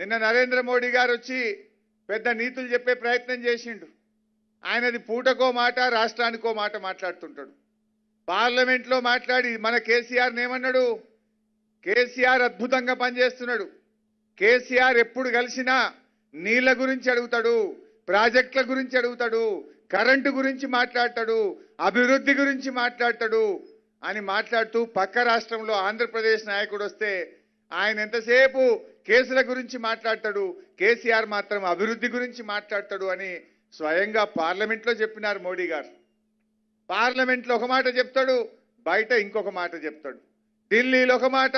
నిన్న నరేంద్ర మోడీ గారు వచ్చి పెద్ద నీతులు చెప్పే ప్రయత్నం చేసిండు ఆయనది పూటకో మాట రాష్ట్రానికో మాట మాట్లాడుతుంటాడు పార్లమెంట్లో మాట్లాడి మన కేసీఆర్ని ఏమన్నాడు కేసీఆర్ అద్భుతంగా పనిచేస్తున్నాడు కేసీఆర్ ఎప్పుడు కలిసినా నీళ్ళ గురించి అడుగుతాడు ప్రాజెక్టుల గురించి అడుగుతాడు కరెంటు గురించి మాట్లాడతాడు అభివృద్ధి గురించి మాట్లాడతాడు అని మాట్లాడుతూ పక్క రాష్ట్రంలో ఆంధ్రప్రదేశ్ నాయకుడు వస్తే ఆయన ఎంతసేపు కేసుల గురించి మాట్లాడతాడు కేసీఆర్ మాత్రం అభివృద్ధి గురించి మాట్లాడతాడు అని స్వయంగా పార్లమెంట్లో చెప్పినారు మోడీ గారు పార్లమెంట్లో ఒక మాట చెప్తాడు బయట ఇంకొక మాట చెప్తాడు ఢిల్లీలో ఒక మాట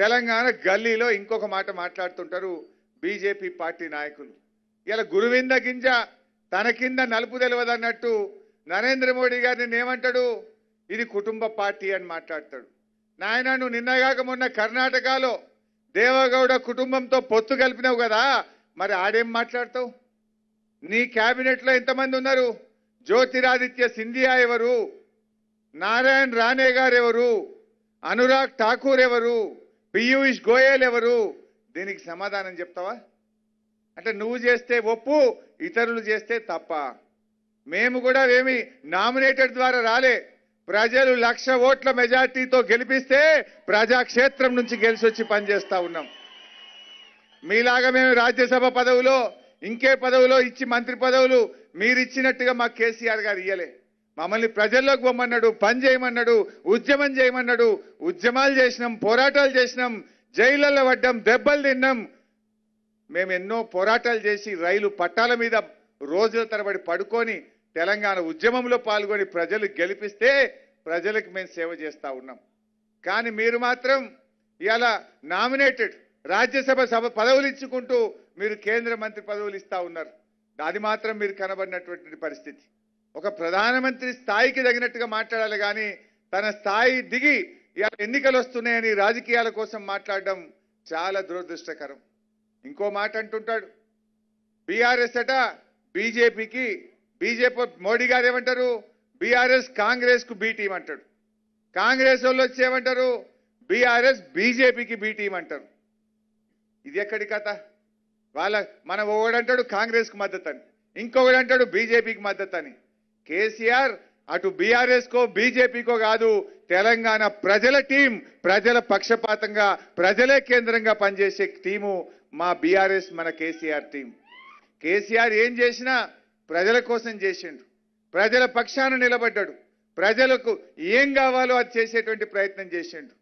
తెలంగాణ గల్లీలో ఇంకొక మాట మాట్లాడుతుంటారు బీజేపీ పార్టీ నాయకులు ఇలా గురువింద గింజ తన కింద నలుపు తెలియదన్నట్టు నరేంద్ర మోడీ గారిని ఏమంటాడు ఇది కుటుంబ పార్టీ అని మాట్లాడతాడు నాయన నువ్వు నిన్నగాక మొన్న కర్ణాటకలో దేవగౌడ కుటుంబంతో పొత్తు కలిపినావు కదా మరి ఆడేం మాట్లాడతావు నీ క్యాబినెట్లో ఎంతమంది ఉన్నారు జ్యోతిరాదిత్య సింధియా ఎవరు నారాయణ్ రాణే గారు ఎవరు అనురాగ్ ఠాకూర్ ఎవరు పీయూష్ గోయల్ ఎవరు దీనికి సమాధానం చెప్తావా అంటే నువ్వు చేస్తే ఒప్పు ఇతరులు చేస్తే తప్ప మేము కూడా ఏమి నామినేటెడ్ ద్వారా రాలే ప్రజలు లక్ష ఓట్ల మెజార్టీతో గెలిపిస్తే ప్రజాక్షేత్రం నుంచి గెలిచి వచ్చి పనిచేస్తూ ఉన్నాం మీలాగా మేము రాజ్యసభ పదవిలో ఇంకే పదవిలో ఇచ్చి మంత్రి పదవులు మీరు ఇచ్చినట్టుగా మా కేసీఆర్ గారు ఇయ్యలే మమ్మల్ని ప్రజల్లోకి పొమ్మన్నాడు పని చేయమన్నాడు ఉద్యమం చేయమన్నాడు ఉద్యమాలు చేసినాం పోరాటాలు చేసినాం జైళ్ళల్లో పడ్డాం దెబ్బలు తిన్నాం మేము ఎన్నో పోరాటాలు చేసి రైలు పట్టాల మీద రోజుల తరబడి పడుకొని తెలంగాణ ఉద్యమంలో పాల్గొని ప్రజలు గెలిపిస్తే ప్రజలకు మేము సేవ చేస్తూ ఉన్నాం కానీ మీరు మాత్రం ఇలా నామినేటెడ్ రాజ్యసభ సభ పదవులు ఇచ్చుకుంటూ మీరు కేంద్ర మంత్రి పదవులు ఇస్తూ ఉన్నారు అది మాత్రం మీరు కనబడినటువంటి పరిస్థితి ఒక ప్రధానమంత్రి స్థాయికి తగినట్టుగా మాట్లాడాలి కానీ తన స్థాయి దిగి ఇలా ఎన్నికలు వస్తున్నాయని రాజకీయాల కోసం మాట్లాడడం చాలా దురదృష్టకరం ఇంకో మాట అంటుంటాడు బీఆర్ఎస్ అట బీజేపీకి బీజేపీ మోడీ గారు ఏమంటారు బీఆర్ఎస్ కాంగ్రెస్కు బీటీం అంటాడు కాంగ్రెస్ వాళ్ళు వచ్చి ఏమంటారు బీఆర్ఎస్ బీజేపీకి బీటీం అంటారు ఇది ఎక్కడి కథ వాళ్ళ మన ఒకడంటాడు కాంగ్రెస్కు మద్దతు అని ఇంకొకడు అంటాడు బీజేపీకి మద్దతు అని కేసీఆర్ అటు బీఆర్ఎస్కో బీజేపీకో కాదు తెలంగాణ ప్రజల టీం ప్రజల పక్షపాతంగా ప్రజలే కేంద్రంగా పనిచేసే టీము మా బీఆర్ఎస్ మన కేసీఆర్ టీం కేసీఆర్ ఏం చేసినా ప్రజల కోసం చేసిండు ప్రజల పక్షాన నిలబడ్డాడు ప్రజలకు ఏం కావాలో అది చేసేటువంటి ప్రయత్నం చేసిండు